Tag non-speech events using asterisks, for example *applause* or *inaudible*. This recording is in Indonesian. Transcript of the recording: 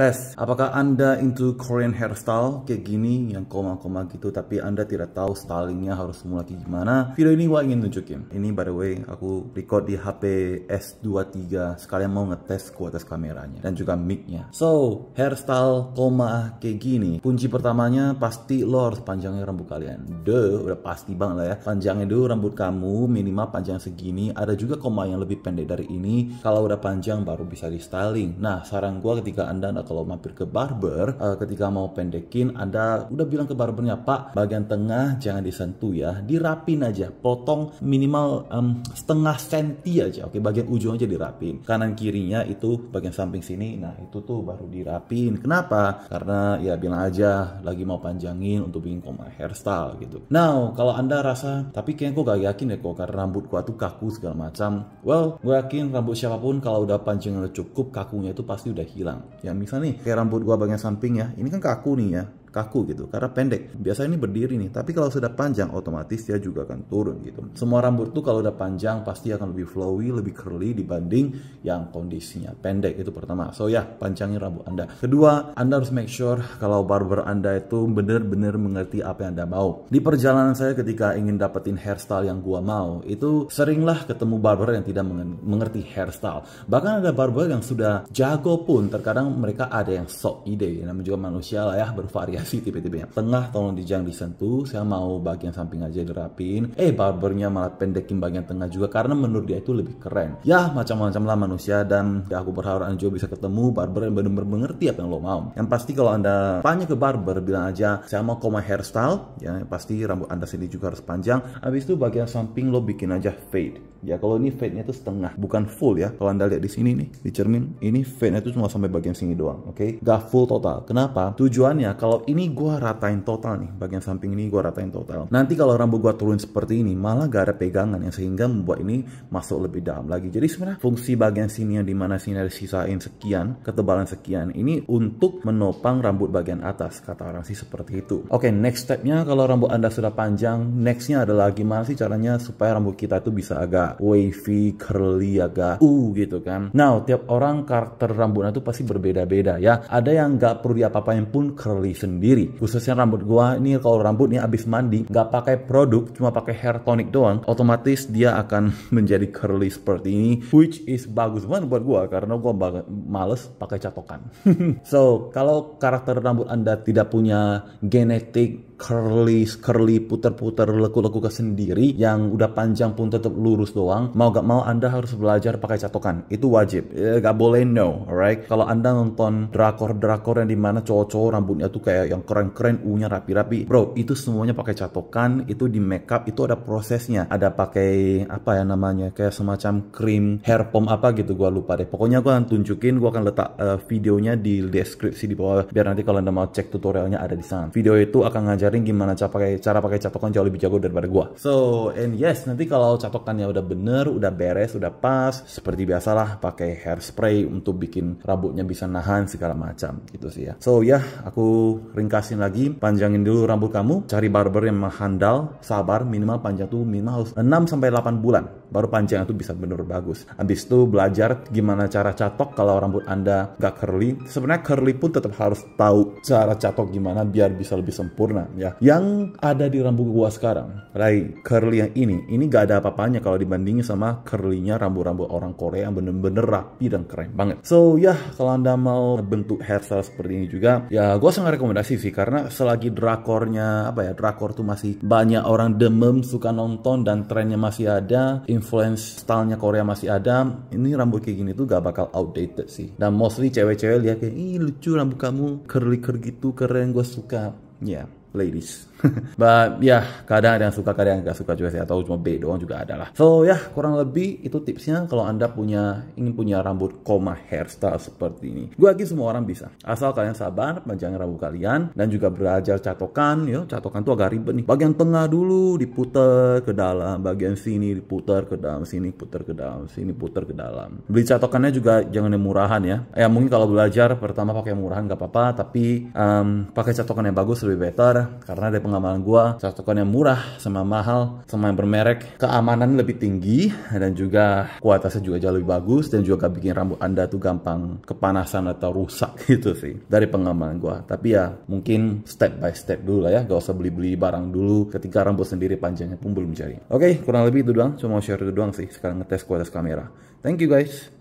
Tes, apakah Anda into Korean hairstyle kayak gini yang koma-koma gitu tapi Anda tidak tahu stylingnya harus mulai kayak gimana? Video ini gua ingin tunjukin. Ini by the way aku record di HP S23 sekalian mau ngetes kualitas kameranya dan juga micnya So, hairstyle koma kayak gini. Kunci pertamanya pasti lo harus panjangnya rambut kalian. Duh, udah pasti banget lah ya. Panjangnya dulu rambut kamu minimal panjang segini. Ada juga koma yang lebih pendek dari ini. Kalau udah panjang baru bisa di styling. Nah, saran gua ketika Anda kalau mampir ke barber uh, ketika mau pendekin Anda udah bilang ke barbernya Pak bagian tengah jangan disentuh ya dirapin aja potong minimal um, setengah senti aja oke bagian ujung aja dirapin kanan kirinya itu bagian samping sini nah itu tuh baru dirapin kenapa karena ya bilang aja lagi mau panjangin untuk bikin koma hairstyle gitu now kalau Anda rasa tapi kayaknya kok gak yakin ya kok karena rambut gua tuh kaku segala macam well gue yakin rambut siapapun kalau udah panjangnya cukup kakunya itu pasti udah hilang ya misalnya nih kayak rambut gua bagian samping ya ini kan kaku nih ya kaku gitu karena pendek biasanya ini berdiri nih tapi kalau sudah panjang otomatis dia juga akan turun gitu semua rambut tuh kalau udah panjang pasti akan lebih flowy lebih curly dibanding yang kondisinya pendek itu pertama so ya yeah, panjangin rambut anda kedua anda harus make sure kalau barber anda itu benar-benar mengerti apa yang anda mau di perjalanan saya ketika ingin dapetin hairstyle yang gua mau itu seringlah ketemu barber yang tidak mengerti hairstyle bahkan ada barber yang sudah jago pun terkadang mereka ada yang sok ide namanya juga manusia lah ya bervariasi dikasih tipe-tipenya tengah tolong dijang disentuh saya mau bagian samping aja dirapin eh barbernya malah pendekin bagian tengah juga karena menurut dia itu lebih keren ya macam-macam lah manusia dan ya aku berharap anda juga bisa ketemu barber yang benar-benar mengerti apa yang lo mau yang pasti kalau anda tanya ke barber bilang aja saya mau koma hairstyle ya pasti rambut anda sendiri juga harus panjang habis itu bagian samping lo bikin aja fade Ya kalau ini fade-nya itu setengah, bukan full ya. Kalau anda lihat di sini nih, di cermin, ini fade-nya itu cuma sampai bagian sini doang, oke? Okay? Gak full total. Kenapa? Tujuannya kalau ini gue ratain total nih, bagian samping ini gue ratain total. Nanti kalau rambut gue turun seperti ini, malah gak ada pegangan yang sehingga membuat ini masuk lebih dalam lagi. Jadi sebenarnya fungsi bagian sini yang dimana sini ada sisain sekian, ketebalan sekian, ini untuk menopang rambut bagian atas, kata orang sih seperti itu. Oke, okay, next stepnya kalau rambut anda sudah panjang, nextnya adalah gimana sih caranya supaya rambut kita itu bisa agak wavy, curly, agak uh gitu kan. Now, tiap orang karakter rambutnya itu pasti berbeda-beda ya. Ada yang gak perlu diapa-apain pun curly sendiri sendiri khususnya rambut gua ini kalau rambutnya abis mandi nggak pakai produk cuma pakai hair tonic doang otomatis dia akan *laughs* menjadi curly seperti ini which is bagus banget buat gua karena gua males pakai catokan *laughs* so kalau karakter rambut anda tidak punya genetik curly curly putar-putar leku-leku ke sendiri yang udah panjang pun tetap lurus doang mau gak mau anda harus belajar pakai catokan itu wajib ya, gak boleh no alright kalau anda nonton drakor-drakor yang dimana cowok-cowok rambutnya tuh kayak yang keren-keren unya rapi-rapi bro itu semuanya pakai catokan itu di makeup itu ada prosesnya ada pakai apa ya namanya kayak semacam krim hair pom apa gitu gua lupa deh pokoknya gua akan tunjukin gua akan letak uh, videonya di deskripsi di bawah biar nanti kalau anda mau cek tutorialnya ada di sana video itu akan ngajar ngajarin gimana cara pakai cara pakai catokan jauh lebih jago daripada gua. So and yes nanti kalau catokannya udah bener, udah beres, udah pas, seperti biasalah pakai hairspray untuk bikin rambutnya bisa nahan segala macam gitu sih ya. So ya yeah, aku ringkasin lagi, panjangin dulu rambut kamu, cari barber yang handal, sabar, minimal panjang tuh minimal harus 6 sampai 8 bulan baru panjang itu bisa bener bagus. abis itu belajar gimana cara catok kalau rambut Anda gak curly. Sebenarnya curly pun tetap harus tahu cara catok gimana biar bisa lebih sempurna ya. Yang ada di rambut gua sekarang, Rai, curly yang ini, ini gak ada apa-apanya kalau dibandingin sama curlynya rambut-rambut orang Korea yang bener-bener rapi dan keren banget. So ya, yeah, kalau anda mau bentuk hairstyle seperti ini juga, ya gua sangat rekomendasi sih karena selagi drakornya apa ya, drakor tuh masih banyak orang demam suka nonton dan trennya masih ada, influence stylenya Korea masih ada, ini rambut kayak gini tuh gak bakal outdated sih. Dan mostly cewek-cewek lihat kayak, ih lucu rambut kamu curly curly gitu keren gua suka. Ya, yeah ladies. *laughs* But ya, yeah, kadang ada yang suka, kadang yang gak suka juga sih. Atau cuma B doang juga ada lah. So ya, yeah, kurang lebih itu tipsnya kalau Anda punya ingin punya rambut koma hairstyle seperti ini. Gue yakin semua orang bisa. Asal kalian sabar, panjang rambut kalian, dan juga belajar catokan. Yo ya. catokan tuh agak ribet nih. Bagian tengah dulu diputer ke dalam, bagian sini diputer ke dalam, sini puter ke dalam, sini puter ke dalam. Beli catokannya juga jangan yang murahan ya. Ya mungkin kalau belajar pertama pakai yang murahan gak apa-apa, tapi um, pakai catokan yang bagus lebih better karena dari pengalaman gue salah token yang murah sama mahal sama yang bermerek keamanan lebih tinggi dan juga kualitasnya juga jauh lebih bagus dan juga gak bikin rambut anda tuh gampang kepanasan atau rusak *laughs* gitu sih dari pengalaman gue tapi ya mungkin step by step dulu lah ya gak usah beli-beli barang dulu ketika rambut sendiri panjangnya pun belum jadi oke okay, kurang lebih itu doang cuma mau share itu doang sih sekarang ngetes kualitas kamera thank you guys